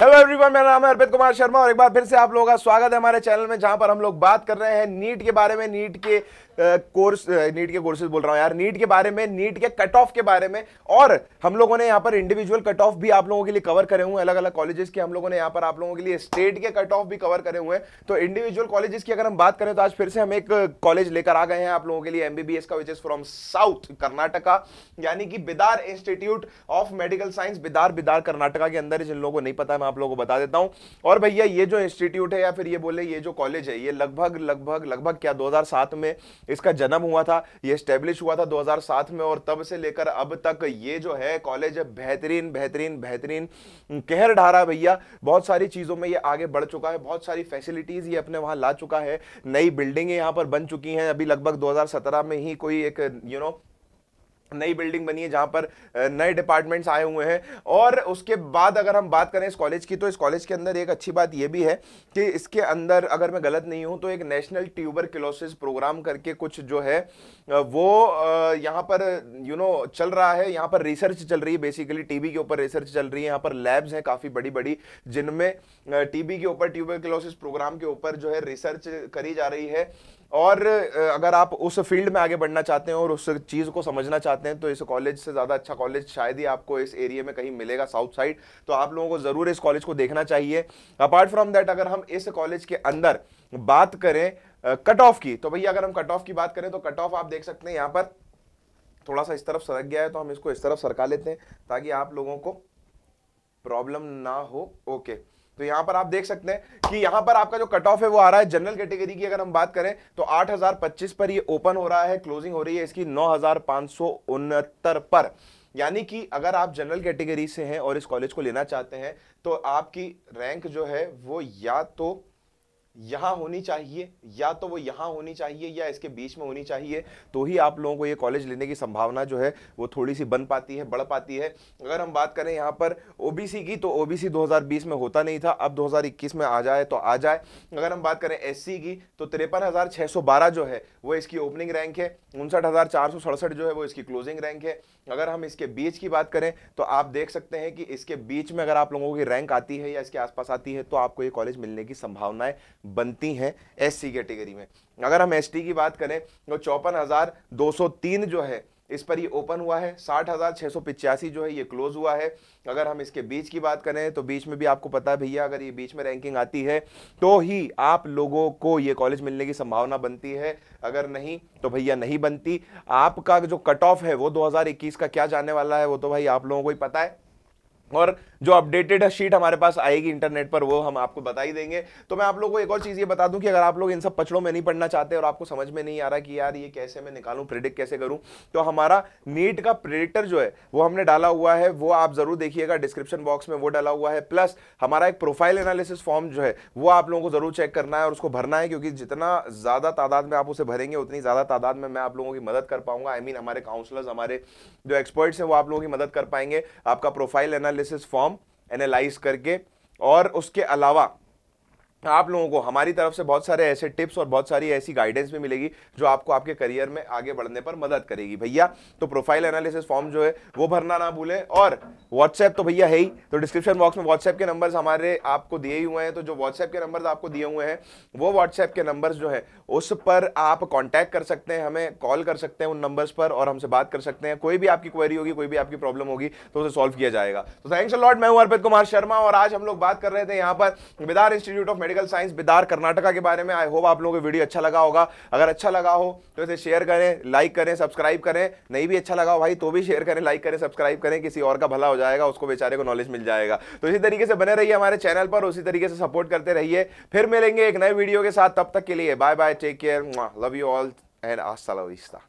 Hello everyone मेरा नाम है अर्पित कुमार शर्मा और एक बार फिर से आप लोगों का स्वागत है हमारे चैनल में जहां पर हम लोग बात कर रहे हैं नीट के बारे में नीट के कोर्स नीट के कोर्सेज बोल रहा हूं यार नीट के बारे में नीट के कट ऑफ के बारे में और हम लोगों ने यहां पर इंडिविजुअल कट ऑफ भी आप लोगों के लिए कवर करे हुए अलग अलग कॉलेजेस के हम लोगों ने यहाँ पर आप लोगों के लिए स्टेट के कट ऑफ भी कवर करे हुए हैं तो इंडिविजुअल कॉलेजेस की अगर हम बात करें तो आज फिर से हम एक कॉलेज लेकर आ गए हैं आप लोगों के लिए एमबीबीएस का which is from south Karnataka यानी कि Bidar Institute of Medical Science Bidar Bidar Karnataka के अंदर जिन लोगों को नहीं पता है आप लोगों को बता देता हूं और भैया ये जो इंस्टीट्यूट है या फिर ये बोले ये जो कॉलेज है ये लगभग लगभग लगभग क्या 2007 में इसका जन्म हुआ था ये स्टेब्लिश हुआ था 2007 में और तब से लेकर अब तक ये जो है कॉलेज बेहतरीन बेहतरीन बेहतरीन कहर ढारा भैया बहुत सारी चीज़ों में ये आगे बढ़ चुका है बहुत सारी फैसिलिटीज़ ये अपने वहां ला चुका है नई बिल्डिंगें यहाँ पर बन चुकी हैं अभी लगभग 2017 में ही कोई एक यू you नो know, नई बिल्डिंग बनी है जहाँ पर नए डिपार्टमेंट्स आए हुए हैं और उसके बाद अगर हम बात करें इस कॉलेज की तो इस कॉलेज के अंदर एक अच्छी बात यह भी है कि इसके अंदर अगर मैं गलत नहीं हूँ तो एक नेशनल ट्यूबर क्लोसिस प्रोग्राम करके कुछ जो है वो यहाँ पर यू नो चल रहा है यहाँ पर रिसर्च चल रही है बेसिकली टी के ऊपर रिसर्च चल रही है यहाँ पर लैब्स हैं काफ़ी बड़ी बड़ी जिनमें टी के ऊपर ट्यूबर क्लोसिस प्रोग्राम के ऊपर जो है रिसर्च करी जा रही है और अगर आप उस फील्ड में आगे बढ़ना चाहते हैं और उस चीज़ को समझना चाहते आते हैं तो इस कॉलेज से ज़्यादा अच्छा कॉलेज शायद ही आपको इस एरिया में कहीं मिलेगा साउथ साइड तो आप लोगों को ज़रूर इस कॉलेज को देखना चाहिए अपार्ट फ्रॉम दैट अगर हम इस कॉलेज के अंदर बात करें कट ऑफ की तो भैया अगर हम कट ऑफ की बात करें तो कट ऑफ आप देख सकते हैं यहाँ पर थोड़ा सा इस तरफ सरक गया है तो हम इसको इस तरफ सरका लेते हैं ताकि आप लोगों को प्रॉब्लम ना हो ओके okay. तो यहां पर आप देख सकते हैं कि यहां पर आपका जो कट ऑफ है वो आ रहा है जनरल कैटेगरी की अगर हम बात करें तो पच्चीस पर ये ओपन हो रहा है क्लोजिंग हो रही है इसकी नौ पर यानी कि अगर आप जनरल कैटेगरी से हैं और इस कॉलेज को लेना चाहते हैं तो आपकी रैंक जो है वो या तो यहाँ होनी चाहिए या तो वो यहाँ होनी चाहिए या इसके बीच में होनी चाहिए तो ही आप लोगों को ये कॉलेज लेने की संभावना जो है वो थोड़ी सी बन पाती है बढ़ पाती है अगर हम बात करें यहाँ पर ओबीसी की तो ओबीसी 2020 में होता नहीं था अब 2021 में आ जाए तो आ जाए अगर हम बात करें एस की तो तिरपन जो है वो इसकी ओपनिंग रैंक है उनसठ जो है वो इसकी क्लोजिंग रैंक है अगर हम इसके बीच की बात करें तो आप देख सकते हैं कि इसके बीच में अगर आप लोगों की रैंक आती है या इसके आसपास आती है तो आपको ये कॉलेज मिलने की संभावनाएं बनती हैं एस कैटेगरी में अगर हम एस की बात करें तो चौपन जो है इस पर ये ओपन हुआ है साठ हज़ार छः सौ पिचासी जो है ये क्लोज हुआ है अगर हम इसके बीच की बात करें तो बीच में भी आपको पता है भैया अगर ये बीच में रैंकिंग आती है तो ही आप लोगों को ये कॉलेज मिलने की संभावना बनती है अगर नहीं तो भैया नहीं बनती आपका जो कट ऑफ है वो 2021 का क्या जाने वाला है वो तो भाई आप लोगों को ही पता है और जो अपडेटेड शीट हमारे पास आएगी इंटरनेट पर वो हम आपको बता ही देंगे तो मैं आप लोगों को एक और चीज़ ये बता दूं कि अगर आप लोग इन सब पचड़ों में नहीं पढ़ना चाहते और आपको समझ में नहीं आ रहा कि यार ये कैसे मैं निकालूं प्रिडिक्ट कैसे करूं तो हमारा नीट का प्रिडिक्टर जो है वो हमने डाला हुआ है वो आप ज़रूर देखिएगा डिस्क्रिप्शन बॉक्स में वो डाला हुआ है प्लस हमारा एक प्रोफाइल एनालिसिस फॉर्म जो है वो आप लोगों को ज़रूर चेक करना है और उसको भरना है क्योंकि जितना ज़्यादा तादाद में आप उसे भरेंगे उतनी ज़्यादा तादाद में मैं आप लोगों की मदद कर पाऊंगा आई मीन हमारे काउंसलर्स हमारे जो एक्सपर्ट्स हैं वो आप लोगों की मदद कर पाएंगे आपका प्रोफाइल एनालिस एनालिसिस फॉर्म एनालाइज करके और उसके अलावा आप लोगों को हमारी तरफ से बहुत सारे ऐसे टिप्स और बहुत सारी ऐसी गाइडेंस भी मिलेगी जो आपको आपके करियर में आगे बढ़ने पर मदद करेगी भैया तो प्रोफाइल एनालिसिस फॉर्म जो है वो भरना ना भूलें और व्हाट्सएप तो भैया है ही तो डिस्क्रिप्शन बॉक्स में व्हाट्सएप के नंबर्स हमारे आपको दिए ही हुए हैं तो जो व्हाट्सएप के नंबर आपको दिए हुए हैं वो व्हाट्सएप के नंबर्स जो है उस पर आप कॉन्टैक्ट कर सकते हैं हमें कॉल कर सकते हैं उन नंबर्स पर और हमसे बात कर सकते हैं कोई भी आपकी क्वेरी होगी कोई भी आपकी प्रॉब्लम होगी तो उसे सॉल्व किया जाएगा तो थैंक्स लॉर्ड मैं हूँ अर्पित कुमार शर्मा और आज हम लोग बात कर रहे थे यहाँ पर Bidar Institute of Medical Science Bidar Karnataka के बारे में आई होप आप लोगों को वीडियो अच्छा लगा होगा अगर अच्छा लगा हो तो इसे शेयर करें लाइक करें सब्सक्राइब करें नहीं भी अच्छा लगा हो भाई तो भी शेयर करें लाइक करें सब्सक्राइब करें किसी और का भला हो जाएगा उसको बेचारे को नॉलेज मिल जाएगा तो इसी तरीके से बने रहिए हमारे चैनल पर उसी तरीके से सपोर्ट करते रहिए फिर मिलेंगे एक नए वीडियो के साथ तब तक के लिए bye bye take care love you all and आस्ता